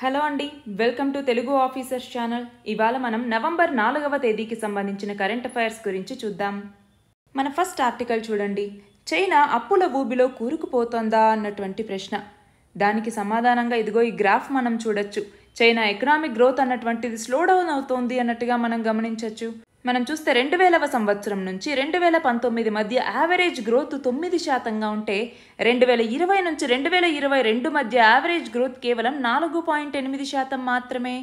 hello అండి welcome to Telugu officers channel ఇవాళ మనం నవంబర్ నాలుగవ తేదీకి సంబంధించిన కరెంట్ అఫైర్స్ గురించి చూద్దాం మన ఫస్ట్ ఆర్టికల్ చూడండి చైనా అప్పుల ఊబిలో కూరుకుపోతోందా అన్నటువంటి ప్రశ్న దానికి సమాధానంగా ఇదిగో ఈ గ్రాఫ్ మనం చూడొచ్చు చైనా ఎకనామిక్ గ్రోత్ అన్నటువంటిది స్లో డౌన్ అవుతోంది అన్నట్టుగా మనం గమనించవచ్చు మనం చూస్తే రెండు వేలవ సంవత్సరం నుంచి రెండు వేల పంతొమ్మిది మధ్య యావరేజ్ గ్రోత్ తొమ్మిది శాతంగా ఉంటే రెండు వేల ఇరవై నుంచి రెండు వేల ఇరవై రెండు మధ్య యావరేజ్ గ్రోత్ కేవలం నాలుగు పాయింట్ ఎనిమిది శాతం మాత్రమే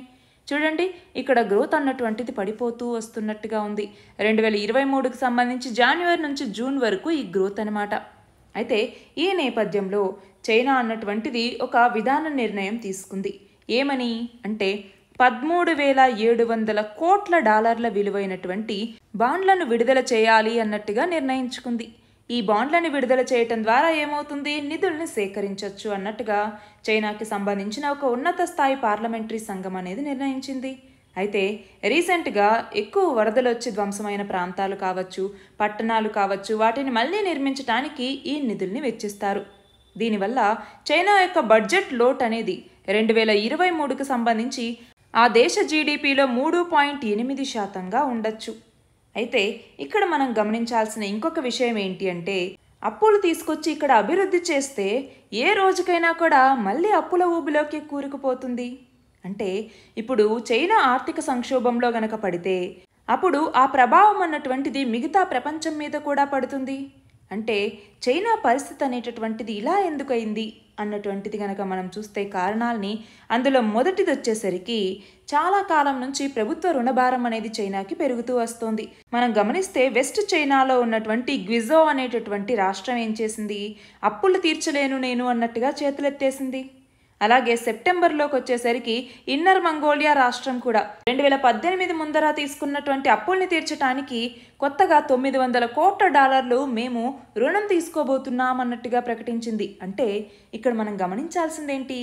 చూడండి ఇక్కడ గ్రోత్ అన్నటువంటిది పడిపోతూ వస్తున్నట్టుగా ఉంది రెండు వేల ఇరవై మూడుకు సంబంధించి జనవరి నుంచి జూన్ వరకు ఈ గ్రోత్ అనమాట అయితే ఈ నేపథ్యంలో చైనా అన్నటువంటిది ఒక విధాన నిర్ణయం తీసుకుంది ఏమని అంటే పదమూడు వేల ఏడు వందల కోట్ల డాలర్ల విలువైనటువంటి బాండ్లను విడుదల చేయాలి అన్నట్టుగా నిర్ణయించుకుంది ఈ బాండ్లను విడుదల చేయటం ద్వారా ఏమవుతుంది నిధుల్ని సేకరించవచ్చు అన్నట్టుగా చైనాకి సంబంధించిన ఒక ఉన్నత స్థాయి పార్లమెంటరీ సంఘం అనేది నిర్ణయించింది అయితే రీసెంట్గా ఎక్కువ వరదలు వచ్చి ధ్వంసమైన ప్రాంతాలు కావచ్చు పట్టణాలు కావచ్చు వాటిని మళ్ళీ నిర్మించడానికి ఈ నిధుల్ని వెచ్చిస్తారు దీనివల్ల చైనా యొక్క బడ్జెట్ లోట్ అనేది రెండు వేల ఇరవై మూడుకు సంబంధించి ఆ దేశ జీడిపిలో మూడు పాయింట్ ఎనిమిది శాతంగా ఉండొచ్చు అయితే ఇక్కడ మనం గమనించాల్సిన ఇంకొక విషయం ఏంటి అంటే అప్పులు తీసుకొచ్చి ఇక్కడ అభివృద్ధి చేస్తే ఏ రోజుకైనా కూడా మళ్ళీ అప్పుల ఊబిలోకి కూరుకుపోతుంది అంటే ఇప్పుడు చైనా ఆర్థిక సంక్షోభంలో గనక పడితే అప్పుడు ఆ ప్రభావం అన్నటువంటిది మిగతా ప్రపంచం మీద కూడా పడుతుంది అంటే చైనా పరిస్థితి అనేటటువంటిది ఇలా ఎందుకైంది అన్నటువంటిది కనుక మనం చూస్తే కారణాలని అందులో మొదటిది వచ్చేసరికి చాలా కాలం నుంచి ప్రభుత్వ రుణభారం అనేది చైనాకి పెరుగుతూ వస్తోంది మనం గమనిస్తే వెస్ట్ చైనాలో ఉన్నటువంటి గ్విజో అనేటటువంటి రాష్ట్రం ఏం చేసింది అప్పులు తీర్చలేను నేను అన్నట్టుగా చేతులెత్తేసింది అలాగే సెప్టెంబర్లోకి వచ్చేసరికి ఇన్నర్ మంగోలియా రాష్ట్రం కూడా రెండు వేల పద్దెనిమిది ముందర తీసుకున్నటువంటి అప్పుల్ని తీర్చడానికి కొత్తగా తొమ్మిది వందల కోట్ల డాలర్లు మేము రుణం తీసుకోబోతున్నామన్నట్టుగా ప్రకటించింది అంటే ఇక్కడ మనం గమనించాల్సిందేంటి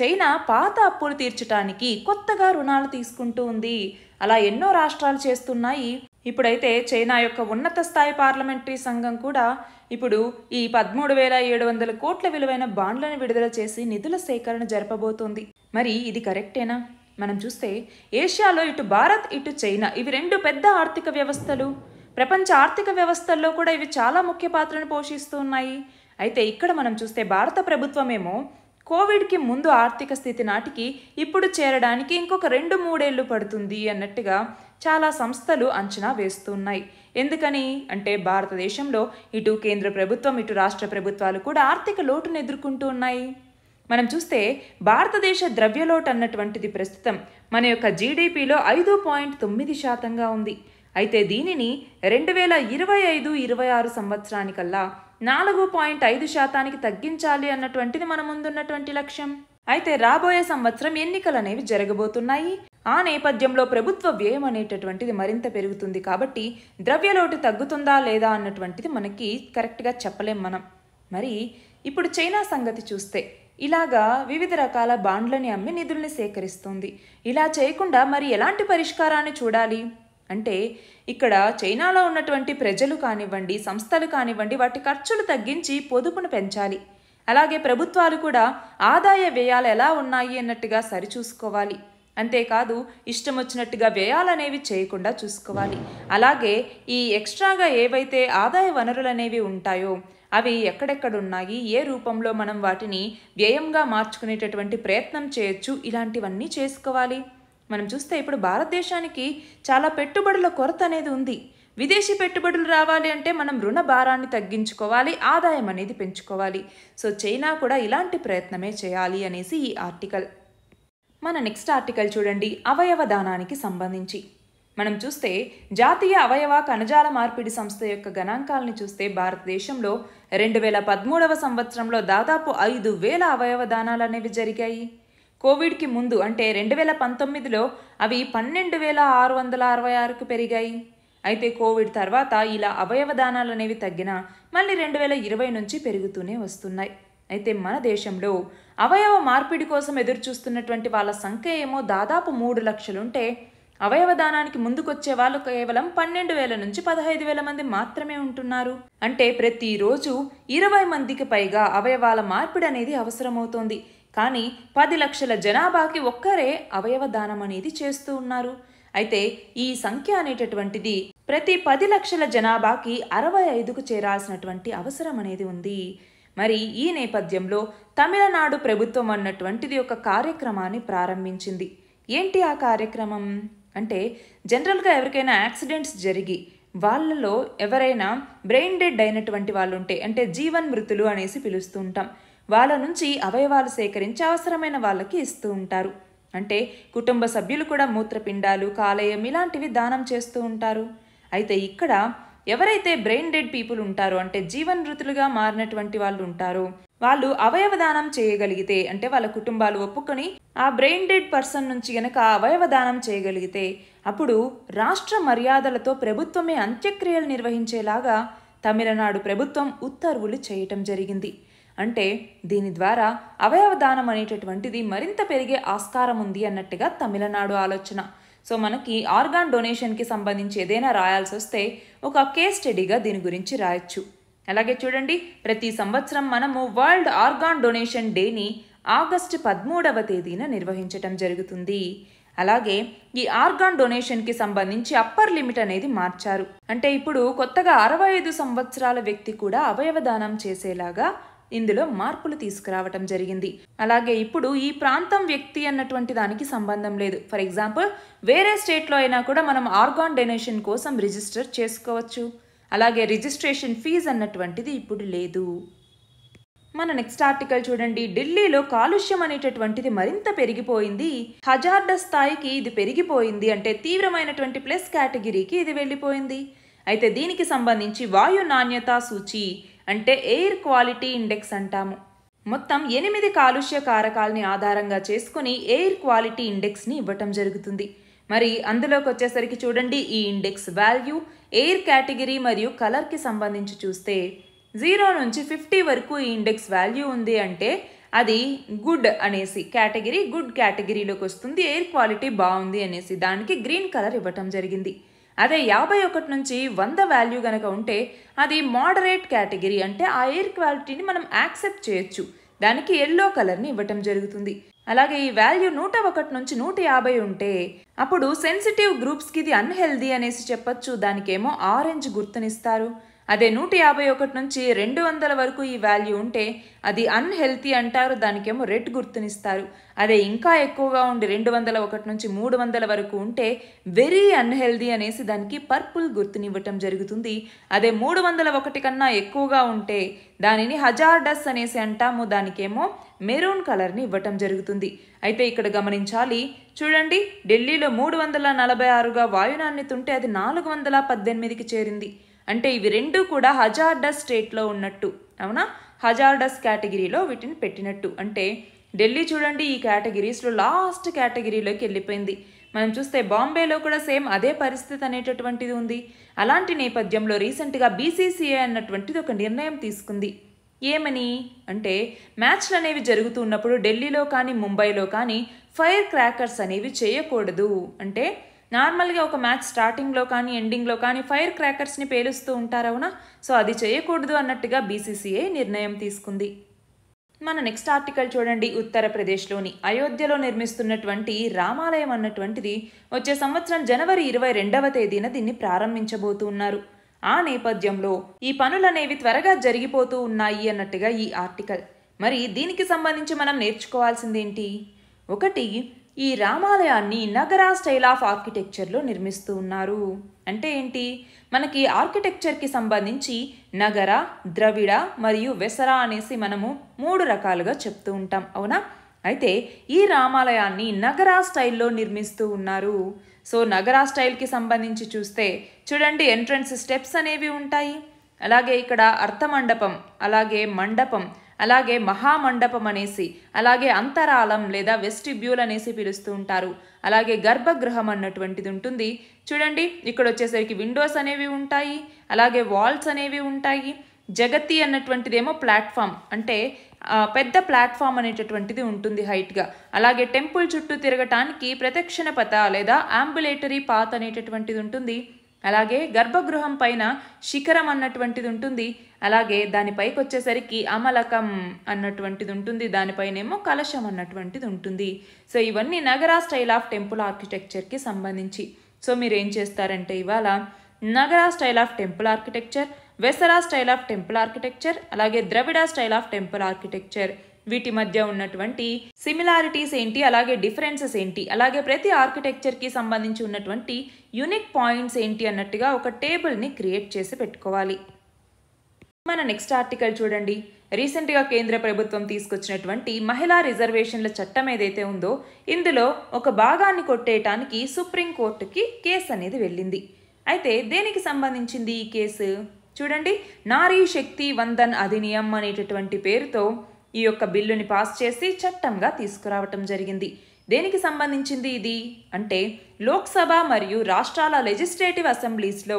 చైనా పాత అప్పులు తీర్చడానికి కొత్తగా రుణాలు తీసుకుంటూ ఉంది అలా ఎన్నో రాష్ట్రాలు చేస్తున్నాయి ఇప్పుడైతే చైనా యొక్క ఉన్నత స్థాయి పార్లమెంటరీ సంఘం కూడా ఇప్పుడు ఈ పదమూడు వేల ఏడు వందల కోట్ల విలువైన బాండ్లను విడుదల చేసి నిధుల సేకరణ జరపబోతోంది మరి ఇది కరెక్టేనా మనం చూస్తే ఏషియాలో ఇటు భారత్ ఇటు చైనా ఇవి రెండు పెద్ద ఆర్థిక వ్యవస్థలు ప్రపంచ ఆర్థిక వ్యవస్థల్లో కూడా ఇవి చాలా ముఖ్య పాత్రను పోషిస్తూ ఉన్నాయి అయితే ఇక్కడ మనం చూస్తే భారత ప్రభుత్వమేమో కోవిడ్కి ముందు ఆర్థిక స్థితి నాటికి ఇప్పుడు చేరడానికి ఇంకొక రెండు మూడేళ్లు పడుతుంది అన్నట్టుగా చాలా సంస్థలు అంచనా వేస్తున్నాయి ఎందుకని అంటే భారతదేశంలో ఇటు కేంద్ర ప్రభుత్వం ఇటు రాష్ట్ర ప్రభుత్వాలు కూడా ఆర్థిక లోటును ఎదుర్కొంటూ ఉన్నాయి మనం చూస్తే భారతదేశ ద్రవ్యలోటు అన్నటువంటిది ప్రస్తుతం మన యొక్క జీడిపిలో ఐదు పాయింట్ తొమ్మిది శాతంగా ఉంది అయితే దీనిని రెండు వేల ఇరవై ఐదు ఇరవై ఆరు సంవత్సరానికల్లా నాలుగు పాయింట్ ఐదు శాతానికి తగ్గించాలి అన్నటువంటిది మన ముందున్నటువంటి లక్ష్యం అయితే రాబోయే సంవత్సరం ఎన్నికలు అనేవి జరగబోతున్నాయి ఆ నేపథ్యంలో ప్రభుత్వ వ్యయం అనేటటువంటిది మరింత పెరుగుతుంది కాబట్టి ద్రవ్యలోటు తగ్గుతుందా లేదా అన్నటువంటిది మనకి కరెక్ట్గా చెప్పలేం మనం మరి ఇప్పుడు చైనా సంగతి చూస్తే ఇలాగా వివిధ రకాల బాండ్లని అమ్మి నిధుల్ని సేకరిస్తుంది ఇలా చేయకుండా మరి ఎలాంటి పరిష్కారాన్ని చూడాలి అంటే ఇక్కడ చైనాలో ఉన్నటువంటి ప్రజలు కానివ్వండి సంస్థలు కానివ్వండి వాటి ఖర్చులు తగ్గించి పొదుపును పెంచాలి అలాగే ప్రభుత్వాలు కూడా ఆదాయ వ్యయాలు ఎలా ఉన్నాయి అన్నట్టుగా సరిచూసుకోవాలి అంతేకాదు ఇష్టం వచ్చినట్టుగా వ్యయాలనేవి చేయకుండా చూసుకోవాలి అలాగే ఈ ఎక్స్ట్రాగా ఏవైతే ఆదాయ వనరులనేవి ఉంటాయో అవి ఎక్కడెక్కడున్నాయి ఏ రూపంలో మనం వాటిని వ్యయంగా మార్చుకునేటటువంటి ప్రయత్నం చేయొచ్చు ఇలాంటివన్నీ చేసుకోవాలి మనం చూస్తే ఇప్పుడు భారతదేశానికి చాలా పెట్టుబడుల కొరత అనేది ఉంది విదేశీ పెట్టుబడులు రావాలి అంటే మనం రుణ భారాన్ని తగ్గించుకోవాలి ఆదాయం అనేది పెంచుకోవాలి సో చైనా కూడా ఇలాంటి ప్రయత్నమే చేయాలి అనేసి ఈ ఆర్టికల్ మన నెక్స్ట్ ఆర్టికల్ చూడండి అవయవ దానానికి సంబంధించి మనం చూస్తే జాతీయ అవయవ కణజాల మార్పిడి సంస్థ యొక్క గణాంకాలను చూస్తే భారతదేశంలో రెండు వేల పదమూడవ సంవత్సరంలో దాదాపు ఐదు వేల అవయవ దానాలు అనేవి జరిగాయి కోవిడ్కి ముందు అంటే రెండు వేల పంతొమ్మిదిలో అవి పన్నెండు వేల ఆరు వందల అరవై ఆరుకు పెరిగాయి అయితే కోవిడ్ తర్వాత ఇలా అవయవ దానాలు అనేవి తగ్గినా మళ్ళీ రెండు వేల ఇరవై నుంచి పెరుగుతూనే వస్తున్నాయి అయితే మన దేశంలో అవయవ మార్పిడి కోసం ఎదురుచూస్తున్నటువంటి వాళ్ళ సంఖ్య ఏమో దాదాపు మూడు లక్షలుంటే అవయవ దానానికి ముందుకొచ్చే వాళ్ళు కేవలం పన్నెండు వేల నుంచి పదహైదు వేల మంది మాత్రమే ఉంటున్నారు అంటే ప్రతిరోజు ఇరవై మందికి పైగా అవయవాల మార్పిడి అనేది అవసరమవుతోంది కానీ పది లక్షల జనాభాకి ఒక్కరే అవయవ దానం అనేది చేస్తూ ఉన్నారు అయితే ఈ సంఖ్య అనేటటువంటిది ప్రతి పది లక్షల జనాభాకి అరవై ఐదుకు చేరాల్సినటువంటి అవసరం అనేది ఉంది మరి ఈ నేపథ్యంలో తమిళనాడు ప్రభుత్వం అన్నటువంటిది ఒక కార్యక్రమాన్ని ప్రారంభించింది ఏంటి ఆ కార్యక్రమం అంటే జనరల్గా ఎవరికైనా యాక్సిడెంట్స్ జరిగి వాళ్ళలో ఎవరైనా బ్రెయిన్ డెడ్ అయినటువంటి వాళ్ళు ఉంటే అంటే జీవన్ మృతులు అనేసి పిలుస్తూ ఉంటాం వాళ్ళ నుంచి అవయవాలు సేకరించి అవసరమైన వాళ్ళకి ఇస్తూ ఉంటారు అంటే కుటుంబ సభ్యులు కూడా మూత్రపిండాలు కాలేయం ఇలాంటివి దానం చేస్తూ ఉంటారు అయితే ఇక్కడ ఎవరైతే బ్రెయిన్ డెడ్ పీపుల్ ఉంటారో అంటే జీవన్ మృతులుగా మారినటువంటి వాళ్ళు ఉంటారో వాళ్ళు అవయవదానం చేయగలిగితే అంటే వాళ్ళ కుటుంబాలు ఒప్పుకొని ఆ బ్రెయిన్ డెడ్ పర్సన్ నుంచి గనక అవయవదానం చేయగలిగితే అప్పుడు రాష్ట్ర మర్యాదలతో ప్రభుత్వమే అంత్యక్రియలు నిర్వహించేలాగా తమిళనాడు ప్రభుత్వం ఉత్తర్వులు చేయటం జరిగింది అంటే దీని ద్వారా అవయవదానం అనేటటువంటిది మరింత పెరిగే ఆస్కారం ఉంది అన్నట్టుగా తమిళనాడు ఆలోచన సో మనకి ఆర్గాన్ డొనేషన్కి సంబంధించి ఏదైనా రాయాల్సి వస్తే ఒక కేస్ స్టడీగా దీని గురించి రాయొచ్చు అలాగే చూడండి ప్రతి సంవత్సరం మనము వరల్డ్ ఆర్గాన్ డొనేషన్ డేని ఆగస్టు పదమూడవ తేదీన నిర్వహించటం జరుగుతుంది అలాగే ఈ ఆర్గాన్ డొనేషన్కి సంబంధించి అప్పర్ లిమిట్ అనేది మార్చారు అంటే ఇప్పుడు కొత్తగా అరవై ఐదు సంవత్సరాల వ్యక్తి కూడా అవయవదానం చేసేలాగా ఇందులో మార్పులు తీసుకురావటం జరిగింది అలాగే ఇప్పుడు ఈ ప్రాంతం వ్యక్తి అన్నటువంటి దానికి సంబంధం లేదు ఫర్ ఎగ్జాంపుల్ వేరే స్టేట్లో అయినా కూడా మనం ఆర్గాన్ డొనేషన్ కోసం రిజిస్టర్ చేసుకోవచ్చు అలాగే రిజిస్ట్రేషన్ ఫీజ్ అన్నటువంటిది ఇప్పుడు లేదు మన నెక్స్ట్ ఆర్టికల్ చూడండి ఢిల్లీలో కాలుష్యం అనేటటువంటిది మరింత పెరిగిపోయింది హజార్డ స్థాయికి ఇది పెరిగిపోయింది అంటే తీవ్రమైనటువంటి ప్లస్ కేటగిరీకి ఇది వెళ్ళిపోయింది అయితే దీనికి సంబంధించి వాయు నాణ్యత సూచి అంటే ఎయిర్ క్వాలిటీ ఇండెక్స్ అంటాము మొత్తం ఎనిమిది కాలుష్య కారకాలని ఆధారంగా చేసుకుని ఎయిర్ క్వాలిటీ ఇండెక్స్ని ఇవ్వటం జరుగుతుంది మరి అందులోకి వచ్చేసరికి చూడండి ఈ ఇండెక్స్ వాల్యూ ఎయిర్ కేటగిరీ మరియు కలర్కి సంబంధించి చూస్తే జీరో నుంచి ఫిఫ్టీ వరకు ఈ ఇండెక్స్ వాల్యూ ఉంది అంటే అది గుడ్ అనేసి కేటగిరీ గుడ్ కేటగిరీలోకి వస్తుంది ఎయిర్ క్వాలిటీ బాగుంది అనేసి దానికి గ్రీన్ కలర్ ఇవ్వటం జరిగింది అదే యాభై ఒకటి నుంచి వంద వాల్యూ గనక ఉంటే అది మోడరేట్ కేటగిరీ అంటే ఆ ఎయిర్ క్వాలిటీని మనం యాక్సెప్ట్ చేయొచ్చు దానికి ఎల్లో కలర్ని ఇవ్వటం జరుగుతుంది అలాగే ఈ వాల్యూ నూట ఒకటి నుంచి నూట యాభై ఉంటే అప్పుడు సెన్సిటివ్ గ్రూప్స్కి ఇది అన్హెల్దీ అనేసి చెప్పొచ్చు దానికేమో ఆరెంజ్ గుర్తునిస్తారు అదే నూట యాభై ఒకటి నుంచి రెండు వందల వరకు ఈ వాల్యూ ఉంటే అది అన్హెల్తీ అంటారు దానికేమో రెడ్ గుర్తునిస్తారు అదే ఇంకా ఎక్కువగా ఉండి రెండు వందల ఒకటి నుంచి మూడు వందల వరకు ఉంటే వెరీ అన్హెల్దీ అనేసి దానికి పర్పుల్ గుర్తునివ్వటం జరుగుతుంది అదే మూడు వందల ఒకటి కన్నా ఎక్కువగా ఉంటే దానిని హజార్డస్ అనేసి అంటాము దానికేమో మెరూన్ కలర్ని ఇవ్వటం జరుగుతుంది అయితే ఇక్కడ గమనించాలి చూడండి ఢిల్లీలో మూడు వందల నలభై ఆరుగా వాయునాణ్యత ఉంటే అది నాలుగు వందల పద్దెనిమిదికి చేరింది అంటే ఇవి రెండు కూడా హజార్డస్ స్టేట్లో ఉన్నట్టు అవునా హజార్డస్ కేటగిరీలో వీటిని పెట్టినట్టు అంటే ఢిల్లీ చూడండి ఈ కేటగిరీస్లో లాస్ట్ కేటగిరీలోకి వెళ్ళిపోయింది మనం చూస్తే బాంబేలో కూడా సేమ్ అదే పరిస్థితి అనేటటువంటిది ఉంది అలాంటి నేపథ్యంలో రీసెంట్గా బీసీసీఐ అన్నటువంటిది ఒక నిర్ణయం తీసుకుంది ఏమని అంటే మ్యాచ్లు అనేవి జరుగుతున్నప్పుడు ఢిల్లీలో కానీ ముంబైలో కానీ ఫైర్ క్రాకర్స్ అనేవి చేయకూడదు అంటే నార్మల్గా ఒక మ్యాచ్ స్టార్టింగ్లో కానీ ఎండింగ్లో కానీ ఫైర్ క్రాకర్స్ని పేలుస్తూ ఉంటారవునా సో అది చేయకూడదు అన్నట్టుగా బీసీసీఐ నిర్ణయం తీసుకుంది మన నెక్స్ట్ ఆర్టికల్ చూడండి ఉత్తరప్రదేశ్లోని అయోధ్యలో నిర్మిస్తున్నటువంటి రామాలయం అన్నటువంటిది వచ్చే సంవత్సరం జనవరి ఇరవై రెండవ తేదీన దీన్ని ప్రారంభించబోతున్నారు ఆ నేపథ్యంలో ఈ పనులనేవి త్వరగా జరిగిపోతూ ఉన్నాయి అన్నట్టుగా ఈ ఆర్టికల్ మరి దీనికి సంబంధించి మనం నేర్చుకోవాల్సిందేంటి ఒకటి ఈ రామాలయాన్ని నగరా స్టైల్ ఆఫ్ ఆర్కిటెక్చర్లో నిర్మిస్తూ ఉన్నారు అంటే ఏంటి మనకి ఆర్కిటెక్చర్కి సంబంధించి నగర ద్రవిడ మరియు వెసర అనేసి మనము మూడు రకాలుగా చెప్తూ ఉంటాం అవునా అయితే ఈ రామాలయాన్ని నగరా స్టైల్లో నిర్మిస్తూ ఉన్నారు సో నగరా స్టైల్కి సంబంధించి చూస్తే చూడండి ఎంట్రన్స్ స్టెప్స్ అనేవి ఉంటాయి అలాగే ఇక్కడ అర్థమండపం అలాగే మండపం అలాగే మహామండపం అనేసి అలాగే అంతరాలం లేదా వెస్టిబ్యూల్ అనేసి పిలుస్తూ ఉంటారు అలాగే గర్భగృహం అన్నటువంటిది ఉంటుంది చూడండి ఇక్కడ వచ్చేసరికి విండోస్ అనేవి ఉంటాయి అలాగే వాల్స్ అనేవి ఉంటాయి జగతి అన్నటువంటిదేమో ప్లాట్ఫామ్ అంటే పెద్ద ప్లాట్ఫామ్ అనేటటువంటిది ఉంటుంది హైట్గా అలాగే టెంపుల్ చుట్టూ తిరగటానికి ప్రదక్షిణ పథ లేదా అంబులేటరీ పాత్ అనేటటువంటిది ఉంటుంది అలాగే గర్భగృహం పైన శిఖరం అన్నటువంటిది ఉంటుంది అలాగే దానిపైకి వచ్చేసరికి అమలకం అన్నటువంటిది ఉంటుంది దానిపైనేమో కలశం అన్నటువంటిది ఉంటుంది సో ఇవన్నీ నగరా స్టైల్ ఆఫ్ టెంపుల్ ఆర్కిటెక్చర్కి సంబంధించి సో మీరు ఏం చేస్తారంటే ఇవాళ Nagara style of temple architecture Vesara style of temple architecture అలాగే Dravida style of temple architecture వీటి మధ్య ఉన్నటువంటి సిమిలారిటీస్ ఏంటి అలాగే డిఫరెన్సెస్ ఏంటి అలాగే ప్రతి ఆర్కిటెక్చర్కి సంబంధించి ఉన్నటువంటి యూనిక్ పాయింట్స్ ఏంటి అన్నట్టుగా ఒక టేబుల్ని క్రియేట్ చేసి పెట్టుకోవాలి మన నెక్స్ట్ ఆర్టికల్ చూడండి రీసెంట్గా కేంద్ర ప్రభుత్వం తీసుకొచ్చినటువంటి మహిళా రిజర్వేషన్ల చట్టం ఏదైతే ఉందో ఇందులో ఒక భాగాన్ని కొట్టేయటానికి సుప్రీంకోర్టుకి కేసు అనేది వెళ్ళింది అయితే దేనికి సంబంధించింది ఈ కేసు చూడండి నారీ శక్తి వందన్ అధినియం అనేటటువంటి పేరుతో ఈ యొక్క బిల్లుని పాస్ చేసి చట్టంగా తీసుకురావటం జరిగింది దేనికి సంబంధించింది ఇది అంటే లోక్సభ మరియు రాష్ట్రాల లెజిస్లేటివ్ అసెంబ్లీస్లో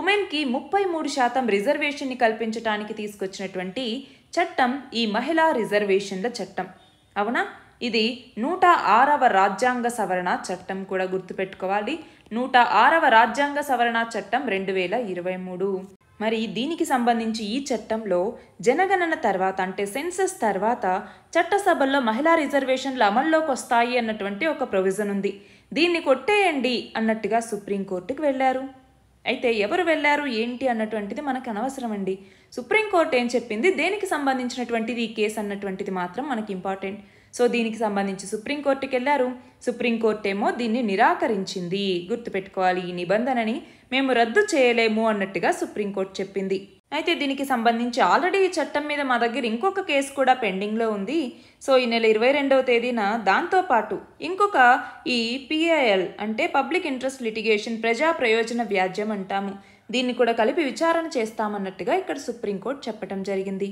ఉమెన్కి ముప్పై మూడు శాతం రిజర్వేషన్ని కల్పించడానికి తీసుకొచ్చినటువంటి చట్టం ఈ మహిళా రిజర్వేషన్ల చట్టం అవునా ఇది నూట ఆరవ రాజ్యాంగ సవరణ చట్టం కూడా గుర్తుపెట్టుకోవాలి నూట ఆరవ రాజ్యాంగ సవరణ చట్టం రెండు వేల ఇరవై మూడు మరి దీనికి సంబంధించి ఈ చట్టంలో జనగణన తర్వాత అంటే సెన్సస్ తర్వాత చట్టసభల్లో మహిళా రిజర్వేషన్లు అమల్లోకి వస్తాయి అన్నటువంటి ఒక ప్రొవిజన్ ఉంది దీన్ని కొట్టేయండి అన్నట్టుగా సుప్రీంకోర్టుకు వెళ్ళారు అయితే ఎవరు వెళ్ళారు ఏంటి అన్నటువంటిది మనకు అనవసరమండి సుప్రీంకోర్టు ఏం చెప్పింది దేనికి సంబంధించినటువంటిది ఈ కేసు అన్నటువంటిది మాత్రం మనకి ఇంపార్టెంట్ సో దీనికి సంబంధించి సుప్రీంకోర్టుకి వెళ్ళారు సుప్రీంకోర్టు ఏమో దీన్ని నిరాకరించింది గుర్తుపెట్టుకోవాలి ఈ నిబంధనని మేము రద్దు చేయలేము అన్నట్టుగా సుప్రీంకోర్టు చెప్పింది అయితే దీనికి సంబంధించి ఆల్రెడీ ఈ చట్టం మీద మా దగ్గర ఇంకొక కేసు కూడా పెండింగ్లో ఉంది సో ఈ నెల ఇరవై రెండవ తేదీన దాంతోపాటు ఇంకొక ఈ పిఐఎల్ అంటే పబ్లిక్ ఇంట్రెస్ట్ లిటిగేషన్ ప్రజా ప్రయోజన వ్యాజ్యం అంటాము దీన్ని కూడా కలిపి విచారణ చేస్తామన్నట్టుగా ఇక్కడ సుప్రీంకోర్టు చెప్పడం జరిగింది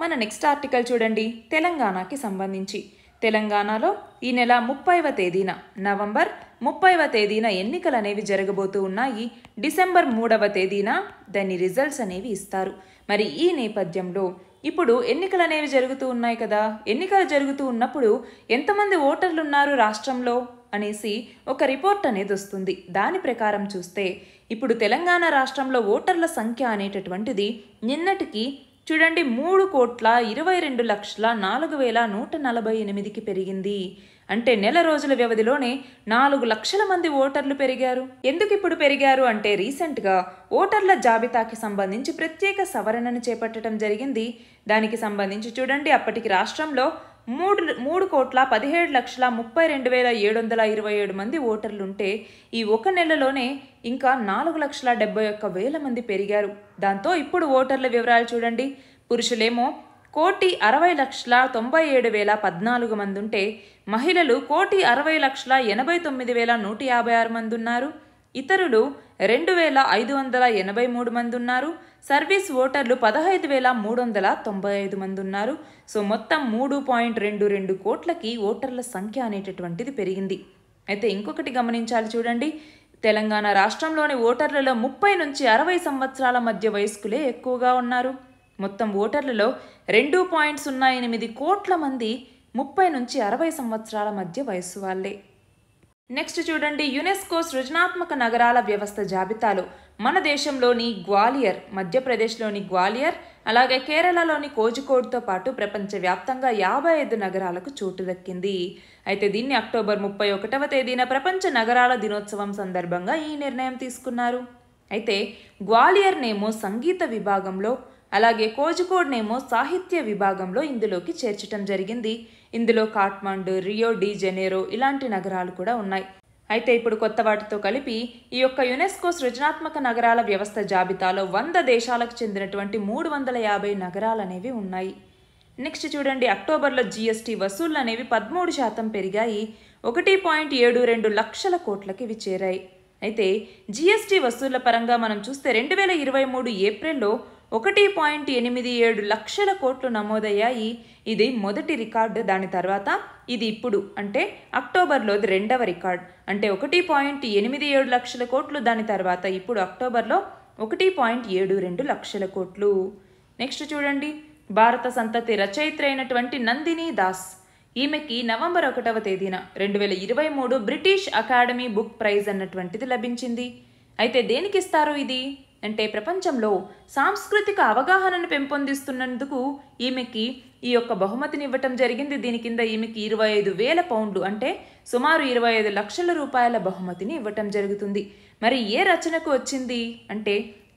మన నెక్స్ట్ ఆర్టికల్ చూడండి తెలంగాణకి సంబంధించి తెలంగాణలో ఈ నెల ముప్పైవ తేదీన నవంబర్ ముప్పైవ తేదీన ఎన్నికలు అనేవి జరగబోతూ ఉన్నాయి డిసెంబర్ మూడవ తేదీన దాని రిజల్ట్స్ అనేవి ఇస్తారు మరి ఈ నేపథ్యంలో ఇప్పుడు ఎన్నికలు అనేవి జరుగుతూ ఉన్నాయి కదా ఎన్నికలు జరుగుతూ ఉన్నప్పుడు ఎంతమంది ఓటర్లు ఉన్నారు రాష్ట్రంలో అనేసి ఒక రిపోర్ట్ అనేది వస్తుంది దాని ప్రకారం చూస్తే ఇప్పుడు తెలంగాణ రాష్ట్రంలో ఓటర్ల సంఖ్య అనేటటువంటిది నిన్నటికి చూడండి మూడు కోట్ల ఇరవై రెండు లక్షల నాలుగు వేల నూట నలభై ఎనిమిదికి పెరిగింది అంటే నెల రోజుల వ్యవధిలోనే నాలుగు లక్షల మంది ఓటర్లు పెరిగారు ఎందుకు ఇప్పుడు పెరిగారు అంటే రీసెంట్గా ఓటర్ల జాబితాకి సంబంధించి ప్రత్యేక సవరణను చేపట్టడం జరిగింది దానికి సంబంధించి చూడండి అప్పటికి రాష్ట్రంలో మూడు మూడు కోట్ల పదిహేడు లక్షల ముప్పై రెండు వేల ఏడు వందల ఇరవై ఏడు మంది ఓటర్లుంటే ఈ ఒక నెలలోనే ఇంకా నాలుగు లక్షల డెబ్బై ఒక్క వేల మంది పెరిగారు దాంతో ఇప్పుడు ఓటర్ల వివరాలు చూడండి పురుషులేమో కోటి అరవై లక్షల తొంభై ఏడు వేల పద్నాలుగు మంది ఉంటే మహిళలు కోటి అరవై లక్షల ఎనభై తొమ్మిది వేల నూట యాభై ఆరు మంది ఉన్నారు ఇతరులు రెండు వేల ఐదు వందల ఎనభై మూడు మంది ఉన్నారు సర్వీస్ ఓటర్లు పదహైదు వేల మూడు వందల తొంభై ఐదు మంది ఉన్నారు సో మొత్తం మూడు పాయింట్ రెండు రెండు కోట్లకి ఓటర్ల సంఖ్య అనేటటువంటిది పెరిగింది అయితే ఇంకొకటి గమనించాలి చూడండి తెలంగాణ రాష్ట్రంలోని ఓటర్లలో ముప్పై నుంచి అరవై సంవత్సరాల మధ్య వయస్కులే ఎక్కువగా ఉన్నారు మొత్తం ఓటర్లలో రెండు పాయింట్ సున్నా ఎనిమిది కోట్ల మంది ముప్పై నుంచి అరవై సంవత్సరాల మధ్య వయస్సు వాళ్ళే నెక్స్ట్ చూడండి యునెస్కో సృజనాత్మక నగరాల వ్యవస్థ జాబితాలో మన దేశంలోని గ్వాలియర్ మధ్యప్రదేశ్లోని గ్వాలియర్ అలాగే కేరళలోని కోజికోడ్తో పాటు ప్రపంచవ్యాప్తంగా యాభై ఐదు నగరాలకు చోటు దక్కింది అయితే దీన్ని అక్టోబర్ ముప్పై ఒకటవ తేదీన ప్రపంచ నగరాల దినోత్సవం సందర్భంగా ఈ నిర్ణయం తీసుకున్నారు అయితే గ్వాలియర్నేమో సంగీత విభాగంలో అలాగే నేమో సాహిత్య విభాగంలో ఇందులోకి చేర్చటం జరిగింది ఇందులో కాట్మాండు రియో డి జెనేరో ఇలాంటి నగరాలు కూడా ఉన్నాయి అయితే ఇప్పుడు కొత్త వాటితో కలిపి ఈ యొక్క యునెస్కో సృజనాత్మక నగరాల వ్యవస్థ జాబితాలో వంద దేశాలకు చెందినటువంటి మూడు వందల యాభై నగరాలు అనేవి ఉన్నాయి నెక్స్ట్ చూడండి అక్టోబర్లో జీఎస్టీ వసూళ్లు అనేవి పదమూడు శాతం పెరిగాయి ఒకటి పాయింట్ ఏడు రెండు లక్షల కోట్లకి ఇవి చేరాయి అయితే జీఎస్టీ వసూళ్ల పరంగా మనం చూస్తే రెండు వేల ఇరవై మూడు ఏప్రిల్లో ఒకటి పాయింట్ ఎనిమిది ఏడు లక్షల కోట్లు నమోదయ్యాయి ఇది మొదటి రికార్డు దాని తర్వాత ఇది ఇప్పుడు అంటే అక్టోబర్లోది రెండవ రికార్డ్ అంటే ఒకటి పాయింట్ ఎనిమిది ఏడు లక్షల కోట్లు దాని తర్వాత ఇప్పుడు అక్టోబర్లో ఒకటి పాయింట్ ఏడు రెండు లక్షల కోట్లు నెక్స్ట్ చూడండి భారత సంతతి రచయిత్ర అయినటువంటి నందిని దాస్ ఈమెకి నవంబర్ ఒకటవ తేదీన రెండు వేల ఇరవై మూడు బ్రిటిష్ అకాడమీ బుక్ ప్రైజ్ అన్నటువంటిది లభించింది అయితే దేనికి ఇస్తారు ఇది అంటే ప్రపంచంలో సాంస్కృతిక అవగాహనను పెంపొందిస్తున్నందుకు ఈమెకి ఈ యొక్క బహుమతిని ఇవ్వటం జరిగింది దీని కింద ఈమెకి ఇరవై ఐదు వేల పౌండ్లు అంటే సుమారు ఇరవై ఐదు లక్షల రూపాయల బహుమతిని ఇవ్వటం జరుగుతుంది మరి ఏ రచనకు వచ్చింది అంటే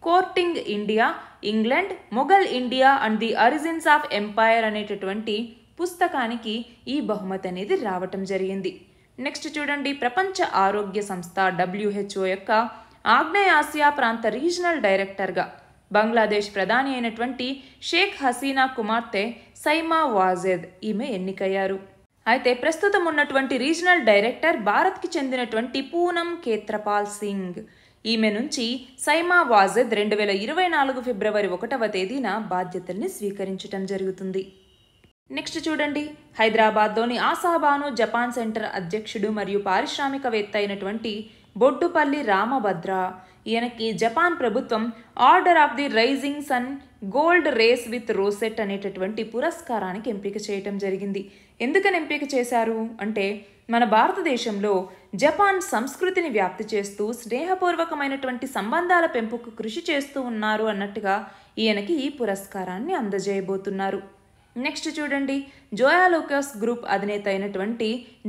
courting India England Mughal India and the origins of empire అనేటటువంటి పుస్తకానికి ఈ బహుమతి అనేది రావటం జరిగింది నెక్స్ట్ చూడండి ప్రపంచ ఆరోగ్య సంస్థ డబ్ల్యూహెచ్ఓ యొక్క ఆగ్నేయాసియా ప్రాంత రీజనల్ డైరెక్టర్గా బంగ్లాదేశ్ ప్రధాని అయినటువంటి షేక్ హసీనా కుమార్తె సైమా వాజేద్ ఈమె ఎన్నికయ్యారు అయితే ప్రస్తుతం ఉన్నటువంటి రీజనల్ డైరెక్టర్ భారత్కి చెందినటువంటి పూనం కేత్రపాల్ సింగ్ ఈమె నుంచి సైమా వాజెద్ రెండు వేల ఇరవై నాలుగు ఫిబ్రవరి ఒకటవ తేదీన బాధ్యతల్ని స్వీకరించటం జరుగుతుంది నెక్స్ట్ చూడండి హైదరాబాద్లోని ఆసాబాను జపాన్ సెంటర్ అధ్యక్షుడు మరియు పారిశ్రామికవేత్త అయినటువంటి బొడ్డుపల్లి రామభద్ర ఈయనకి జపాన్ ప్రభుత్వం order of the rising sun gold rays with rosette అనేటటువంటి పురస్కారానికి ఎంపిక చేయటం జరిగింది ఎందుకని ఎంపిక చేశారు అంటే మన భారతదేశంలో జపాన్ సంస్కృతిని వ్యాప్తి చేస్తూ స్నేహపూర్వకమైనటువంటి సంబంధాల పెంపుకు కృషి చేస్తూ ఉన్నారు అన్నట్టుగా ఈయనకి ఈ పురస్కారాన్ని అందజేయబోతున్నారు నెక్స్ట్ చూడండి జోయ్ అలూకాస్ గ్రూప్ అధినేత అయినటువంటి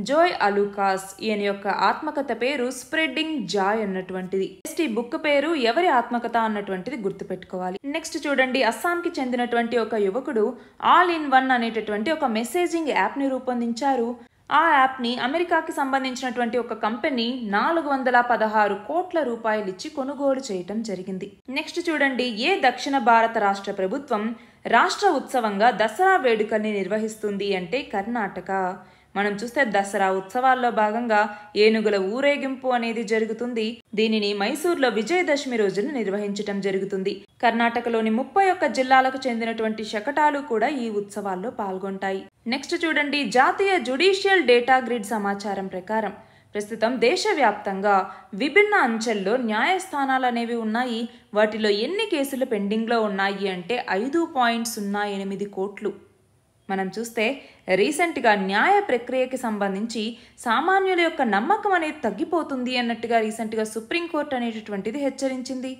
జోయ్ అలూకాస్ ఈయన యొక్క ఆత్మకథ పేరు స్ప్రెడ్డింగ్ జాయ్ అన్నటువంటిది నెక్స్ట్ ఈ బుక్ పేరు ఎవరి ఆత్మకథ అన్నటువంటిది గుర్తుపెట్టుకోవాలి నెక్స్ట్ చూడండి అస్సాంకి చెందినటువంటి ఒక యువకుడు ఆల్ ఇన్ వన్ అనేటటువంటి ఒక మెసేజింగ్ యాప్ని రూపొందించారు ఆ యాప్ని అమెరికాకి సంబంధించినటువంటి ఒక కంపెనీ నాలుగు వందల పదహారు కోట్ల రూపాయలు ఇచ్చి కొనుగోలు చేయటం జరిగింది నెక్స్ట్ చూడండి ఏ దక్షిణ భారత రాష్ట్ర ప్రభుత్వం రాష్ట్ర ఉత్సవంగా దసరా వేడుకల్ని నిర్వహిస్తుంది అంటే కర్ణాటక మనం చూస్తే దసరా ఉత్సవాల్లో భాగంగా ఏనుగుల ఊరేగింపు అనేది జరుగుతుంది దీనిని మైసూర్లో విజయదశమి రోజున నిర్వహించటం జరుగుతుంది కర్ణాటకలోని ముప్పై ఒక్క జిల్లాలకు చెందినటువంటి శకటాలు కూడా ఈ ఉత్సవాల్లో పాల్గొంటాయి నెక్స్ట్ చూడండి జాతీయ జుడీషియల్ డేటా గ్రిడ్ సమాచారం ప్రకారం ప్రస్తుతం దేశవ్యాప్తంగా విభిన్న అంచెల్లో న్యాయస్థానాలు అనేవి ఉన్నాయి వాటిలో ఎన్ని కేసులు పెండింగ్లో ఉన్నాయి అంటే ఐదు పాయింట్ సున్నా ఎనిమిది కోట్లు మనం చూస్తే రీసెంట్గా న్యాయ ప్రక్రియకి సంబంధించి సామాన్యుల యొక్క నమ్మకం అనేది తగ్గిపోతుంది అన్నట్టుగా రీసెంట్గా సుప్రీంకోర్టు అనేటటువంటిది హెచ్చరించింది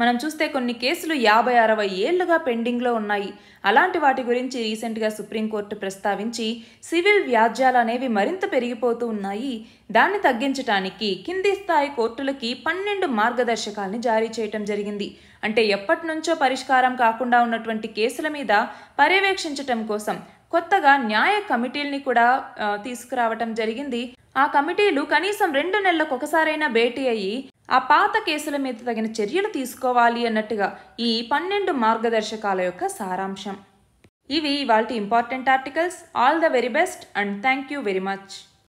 మనం చూస్తే కొన్ని కేసులు యాభై అరవై ఏళ్లుగా పెండింగ్లో ఉన్నాయి అలాంటి వాటి గురించి రీసెంట్గా సుప్రీంకోర్టు ప్రస్తావించి సివిల్ వ్యాజ్యాలు అనేవి మరింత పెరిగిపోతూ ఉన్నాయి దాన్ని తగ్గించటానికి కింది స్థాయి కోర్టులకి పన్నెండు మార్గదర్శకాల్ని జారీ చేయటం జరిగింది అంటే ఎప్పటి నుంచో పరిష్కారం కాకుండా ఉన్నటువంటి కేసుల మీద పర్యవేక్షించటం కోసం కొత్తగా న్యాయ కమిటీల్ని కూడా తీసుకురావటం జరిగింది ఆ కమిటీలు కనీసం రెండు నెలలకు ఒకసారైనా భేటీ అయ్యి ఆ పాత కేసుల మీద తగిన చర్యలు తీసుకోవాలి అన్నట్టుగా ఈ పన్నెండు మార్గదర్శకాల యొక్క సారాంశం ఇవి వాళ్ళ important articles all the very best and thank you very much